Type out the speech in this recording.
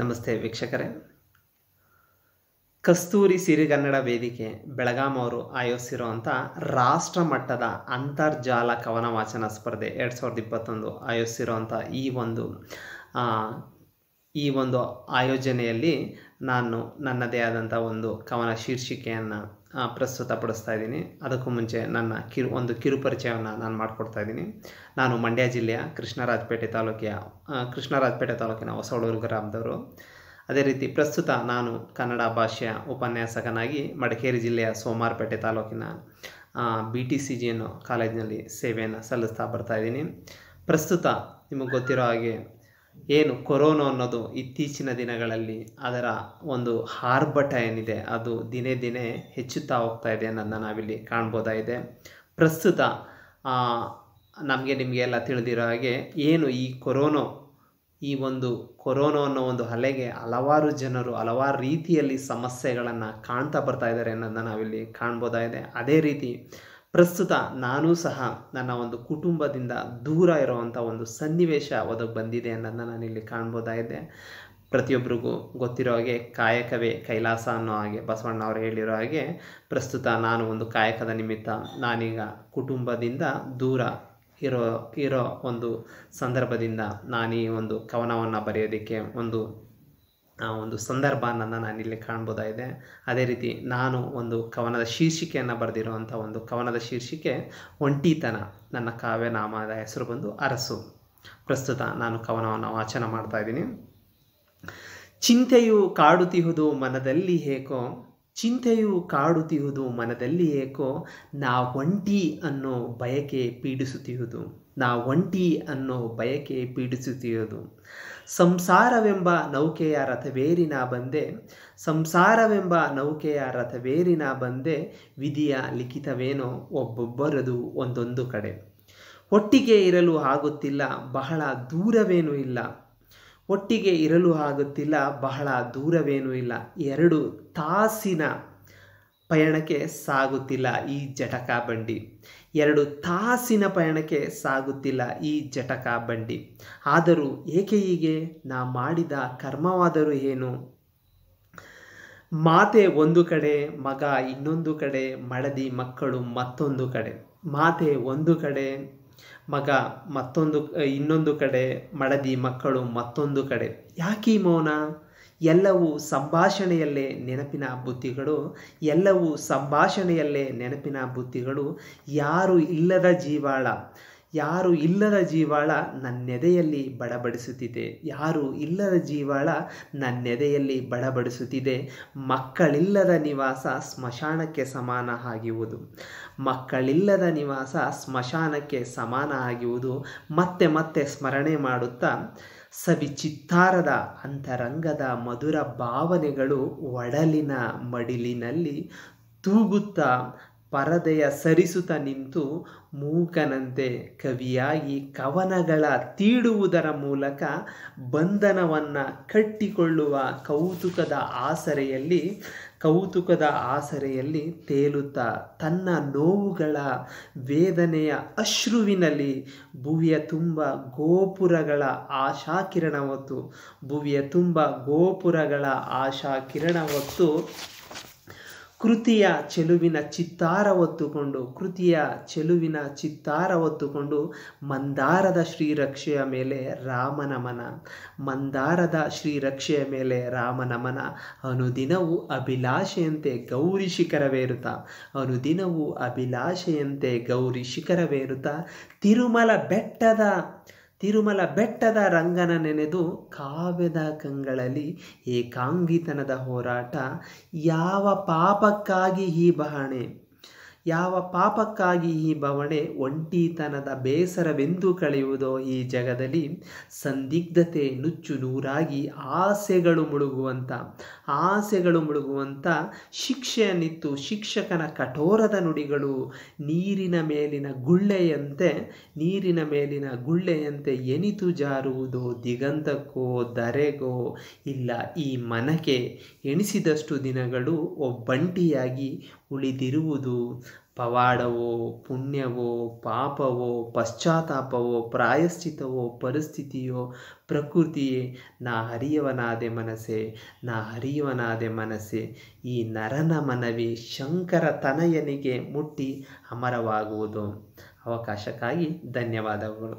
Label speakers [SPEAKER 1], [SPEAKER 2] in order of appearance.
[SPEAKER 1] ನಮಸ್ತೆ ವೀಕ್ಷಕರೇ ಕಸ್ತೂರಿ ಸಿರಿಗನ್ನಡ ವೇದಿಕೆ ಬೆಳಗಾಂ ಅವರು ಆಯೋಜಿಸಿರುವಂಥ ರಾಷ್ಟ್ರ ಮಟ್ಟದ ಅಂತರ್ಜಾಲ ಕವನ ವಾಚನ ಸ್ಪರ್ಧೆ ಎರಡು ಸಾವಿರದ ಇಪ್ಪತ್ತೊಂದು ಆಯೋಜಿಸಿರುವಂಥ ಈ ಒಂದು ಈ ಒಂದು ಆಯೋಜನೆಯಲ್ಲಿ ನಾನು ನನ್ನದೇ ಆದಂಥ ಒಂದು ಕವನ ಶೀರ್ಷಿಕೆಯನ್ನು ಪಡಿಸ್ತಾ ಇದ್ದೀನಿ ಅದಕ್ಕೂ ಮುಂಚೆ ನನ್ನ ಕಿರು ಒಂದು ಕಿರುಪರಿಚಯವನ್ನು ನಾನು ಮಾಡಿಕೊಡ್ತಾ ಇದ್ದೀನಿ ನಾನು ಮಂಡ್ಯ ಜಿಲ್ಲೆಯ ಕೃಷ್ಣರಾಜಪೇಟೆ ತಾಲೂಕಿಯ ಕೃಷ್ಣರಾಜಪೇಟೆ ತಾಲೂಕಿನ ಹೊಸಳೂರು ಗ್ರಾಮದವರು ಅದೇ ರೀತಿ ಪ್ರಸ್ತುತ ನಾನು ಕನ್ನಡ ಭಾಷೆಯ ಉಪನ್ಯಾಸಕನಾಗಿ ಮಡಿಕೇರಿ ಜಿಲ್ಲೆಯ ಸೋಮಾರಪೇಟೆ ತಾಲೂಕಿನ ಬಿ ಟಿ ಸಿ ಜಿ ಅನ್ನೋ ಕಾಲೇಜಿನಲ್ಲಿ ಸೇವೆಯನ್ನು ಸಲ್ಲಿಸ್ತಾ ಬರ್ತಾಯಿದ್ದೀನಿ ಪ್ರಸ್ತುತ ನಿಮಗೆ ಗೊತ್ತಿರೋ ಹಾಗೆ ಏನು ಕೊರೋನಾ ಅನ್ನೋದು ಇತ್ತೀಚಿನ ದಿನಗಳಲ್ಲಿ ಅದರ ಒಂದು ಹಾರ್ಬಟ ಏನಿದೆ ಅದು ದಿನೇ ದಿನೇ ಹೆಚ್ಚುತ್ತಾ ಹೋಗ್ತಾ ಇದೆ ಅನ್ನೋದನ್ನ ನಾವಿಲ್ಲಿ ಕಾಣ್ಬೋದಾಗಿದೆ ಪ್ರಸ್ತುತ ನಮಗೆ ನಿಮಗೆಲ್ಲ ತಿಳಿದಿರೋ ಹಾಗೆ ಏನು ಈ ಕೊರೋನೋ ಈ ಒಂದು ಕೊರೋನೋ ಅನ್ನೋ ಒಂದು ಅಲೆಗೆ ಹಲವಾರು ಜನರು ಹಲವಾರು ರೀತಿಯಲ್ಲಿ ಸಮಸ್ಯೆಗಳನ್ನು ಕಾಣ್ತಾ ಬರ್ತಾ ಇದ್ದಾರೆ ಅನ್ನೋದನ್ನ ನಾವಿಲ್ಲಿ ಕಾಣ್ಬೋದಾಗಿದೆ ಅದೇ ರೀತಿ ಪ್ರಸ್ತುತ ನಾನೂ ಸಹ ನನ್ನ ಒಂದು ಕುಟುಂಬದಿಂದ ದೂರ ಇರುವಂಥ ಒಂದು ಸನ್ನಿವೇಶ ಒದಗಿ ಬಂದಿದೆ ಅನ್ನೋದನ್ನ ನಾನಿಲ್ಲಿ ಕಾಣ್ಬೋದಾಗಿದೆ ಪ್ರತಿಯೊಬ್ಬರಿಗೂ ಗೊತ್ತಿರೋ ಹಾಗೆ ಕಾಯಕವೇ ಕೈಲಾಸ ಅನ್ನೋ ಹಾಗೆ ಬಸವಣ್ಣ ಅವರು ಹೇಳಿರೋ ಹಾಗೆ ಪ್ರಸ್ತುತ ನಾನು ಒಂದು ಕಾಯಕದ ನಿಮಿತ್ತ ನಾನೀಗ ಕುಟುಂಬದಿಂದ ದೂರ ಇರೋ ಇರೋ ಒಂದು ಸಂದರ್ಭದಿಂದ ನಾನು ಈ ಒಂದು ಕವನವನ್ನು ಬರೆಯೋದಕ್ಕೆ ಒಂದು ಒಂದು ಸಂದರ್ಭ ನಾನು ನಾನಿಲ್ಲಿ ಕಾಣ್ಬೋದಾಗಿದೆ ಅದೇ ರೀತಿ ನಾನು ಒಂದು ಕವನದ ಶೀರ್ಷಿಕೆಯನ್ನು ಬರೆದಿರುವಂಥ ಒಂದು ಕವನದ ಶೀರ್ಷಿಕೆ ಒಂಟಿತನ ನನ್ನ ಕಾವ್ಯನಾಮದ ಹೆಸರು ಬಂದು ಅರಸು ಪ್ರಸ್ತುತ ನಾನು ಕವನವನ್ನು ವಾಚನ ಮಾಡ್ತಾ ಇದ್ದೀನಿ ಚಿಂತೆಯು ಕಾಡುತ್ತಿಹುದು ಮನದಲ್ಲಿ ಹೇಗೋ ಚಿಂತೆಯು ಕಾಡುತ್ತಿರುವುದು ಮನದಲ್ಲಿ ಏಕೋ ನಾ ಒಂಟಿ ಅನ್ನೋ ಬಯಕೆ ಪೀಡಿಸುತ್ತಿರುವುದು ನಾ ಒಂಟಿ ಅನ್ನೋ ಬಯಕೆ ಪೀಡಿಸುತ್ತಿರುವುದು ಸಂಸಾರವೆಂಬ ನೌಕೆಯ ರಥವೇರಿನ ಬಂದೆ ಸಂಸಾರವೆಂಬ ನೌಕೆಯ ರಥವೇರಿನ ಬಂದೆ ವಿಧಿಯ ಲಿಖಿತವೇನೋ ಒಬ್ಬೊಬ್ಬರದು ಒಂದೊಂದು ಕಡೆ ಒಟ್ಟಿಗೆ ಇರಲು ಆಗುತ್ತಿಲ್ಲ ಬಹಳ ದೂರವೇನೂ ಇಲ್ಲ ಒಟ್ಟಿಗೆ ಇರಲು ಆಗುತ್ತಿಲ್ಲ ಬಹಳ ದೂರವೇನೂ ಇಲ್ಲ ಎರಡು ತಾಸಿನ ಪಯಣಕ್ಕೆ ಸಾಗುತ್ತಿಲ್ಲ ಈ ಜಟಕಾ ಬಂಡಿ ಎರಡು ತಾಸಿನ ಪಯಣಕ್ಕೆ ಸಾಗುತ್ತಿಲ್ಲ ಈ ಜಟಕ ಬಂಡಿ ಆದರೂ ಏಕೆ ಹೀಗೆ ನಾ ಮಾಡಿದ ಕರ್ಮವಾದರೂ ಏನು ಮಾತೆ ಒಂದು ಕಡೆ ಮಗ ಇನ್ನೊಂದು ಕಡೆ ಮಡದಿ ಮಕ್ಕಳು ಮತ್ತೊಂದು ಕಡೆ ಮಾತೆ ಒಂದು ಕಡೆ ಮಗ ಮತ್ತೊಂದು ಇನ್ನೊಂದು ಕಡೆ ಮಡದಿ ಮಕ್ಕಳು ಮತ್ತೊಂದು ಕಡೆ ಯಾಕೆ ಮೌನ ಎಲ್ಲವೂ ಸಂಭಾಷಣೆಯಲ್ಲೇ ನೆನಪಿನ ಬುದ್ಧಿಗಳು ಎಲ್ಲವೂ ಸಂಭಾಷಣೆಯಲ್ಲೇ ನೆನಪಿನ ಬುದ್ಧಿಗಳು ಯಾರು ಇಲ್ಲದ ಜೀವಾಳ ಯಾರು ಇಲ್ಲದ ಜೀವಾಳ ನನ್ನೆದೆಯಲ್ಲಿ ಬಡಬಡಿಸುತ್ತಿದೆ ಯಾರು ಇಲ್ಲದ ಜೀವಾಳ ನನ್ನೆದೆಯಲ್ಲಿ ಬಡಬಡಿಸುತ್ತಿದೆ ಮಕ್ಕಳಿಲ್ಲದ ನಿವಾಸ ಸ್ಮಶಾನಕ್ಕೆ ಸಮಾನ ಆಗಿರುವುದು ಮಕ್ಕಳಿಲ್ಲದ ನಿವಾಸ ಸ್ಮಶಾನಕ್ಕೆ ಸಮಾನ ಆಗಿರುವುದು ಮತ್ತೆ ಮತ್ತೆ ಸ್ಮರಣೆ ಮಾಡುತ್ತಾ ಸವಿಚಿತ್ತಾರದ ಅಂತರಂಗದ ಮಧುರ ಭಾವನೆಗಳು ಒಡಲಿನ ಮಡಿಲಿನಲ್ಲಿ ತೂಗುತ್ತಾ ಪರದೆಯ ಸರಿಸುತ್ತ ನಿಂತು ಮೂಕನಂತೆ ಕವಿಯಾಗಿ ಕವನಗಳ ತೀಡುವುದರ ಮೂಲಕ ಬಂಧನವನ್ನು ಕಟ್ಟಿಕೊಳ್ಳುವ ಕೌತುಕದ ಆಸರೆಯಲ್ಲಿ ಕೌತುಕದ ಆಸರೆಯಲ್ಲಿ ತೇಲುತ್ತ ತನ್ನ ನೋವುಗಳ ವೇದನೆಯ ಅಶ್ರುವಿನಲ್ಲಿ ಭುವಿಯ ತುಂಬ ಗೋಪುರಗಳ ಆಶಾಕಿರಣ ಹೊತ್ತು ಭುವಿಯ ತುಂಬ ಗೋಪುರಗಳ ಆಶಾಕಿರಣ ಹೊತ್ತು ಕೃತಿಯ ಚೆಲುವಿನ ಚಿತ್ತಾರ ಒತ್ತುಕೊಂಡು ಕೃತಿಯ ಚೆಲುವಿನ ಚಿತ್ತಾರ ಒತ್ತುಕೊಂಡು ಮಂದಾರದ ಶ್ರೀರಕ್ಷೆಯ ಮೇಲೆ ರಾಮನಮನ ಮಂದಾರದ ಶ್ರೀರಕ್ಷೆಯ ಮೇಲೆ ರಾಮನಮನ ಅನುದಿನವು ಅಭಿಲಾಷೆಯಂತೆ ಗೌರಿ ಶಿಖರವೇರುತ್ತ ಅನುದಿನವು ಅಭಿಲಾಷೆಯಂತೆ ಗೌರಿ ಶಿಖರವೇರುತ ತಿರುಮಲ ಬೆಟ್ಟದ ತಿರುಮಲ ಬೆಟ್ಟದ ರಂಗನ ನೆನೆದು ಕಾವ್ಯದ ಕಂಗಳಲ್ಲಿ ಏಕಾಂಗಿತನದ ಹೋರಾಟ ಯಾವ ಪಾಪಕ್ಕಾಗಿ ಈ ಬಹಣೆ ಯಾವ ಪಾಪಕ್ಕಾಗಿ ಈ ಬವಣೆ ಒಂಟಿತನದ ಬೇಸರವೆಂದು ಕಳೆಯುವುದೋ ಈ ಜಗದಲ್ಲಿ ಸಂದಿಗ್ಧತೆ ನುಚ್ಚು ನೂರಾಗಿ ಆಸೆಗಳು ಮುಳುಗುವಂಥ ಆಸೆಗಳು ಮುಳುಗುವಂಥ ಶಿಕ್ಷೆಯನ್ನಿತ್ತು ಶಿಕ್ಷಕನ ಕಠೋರದ ನುಡಿಗಳು ನೀರಿನ ಮೇಲಿನ ಗುಳ್ಳೆಯಂತೆ ನೀರಿನ ಮೇಲಿನ ಗುಳ್ಳೆಯಂತೆ ಎನಿತು ಜಾರುವುದು ದಿಗಂತಕ್ಕೋ ದರೆಗೋ ಇಲ್ಲ ಈ ಮನಕೆ ಎಣಿಸಿದಷ್ಟು ದಿನಗಳು ಒಬ್ಬಂಟಿಯಾಗಿ ಉಳಿದಿರುವುದು ಪವಾಡವೋ ಪುಣ್ಯವೋ ಪಾಪವೋ ಪಶ್ಚಾತ್ತಾಪವೋ ಪ್ರಾಯಶ್ಚಿತವೋ ಪರಿಸ್ಥಿತಿಯೋ ಪ್ರಕೃತಿಯೇ ನಾ ಹರಿಯವನಾದೆ ಮನಸ್ಸೆ ನಾ ಹರಿಯವನಾದೆ ಮನಸ್ಸೆ ಈ ನರನ ಮನವಿ ಶಂಕರ ತನಯನಿಗೆ ಮುಟ್ಟಿ ಅಮರವಾಗುವುದು ಅವಕಾಶಕ್ಕಾಗಿ ಧನ್ಯವಾದಗಳು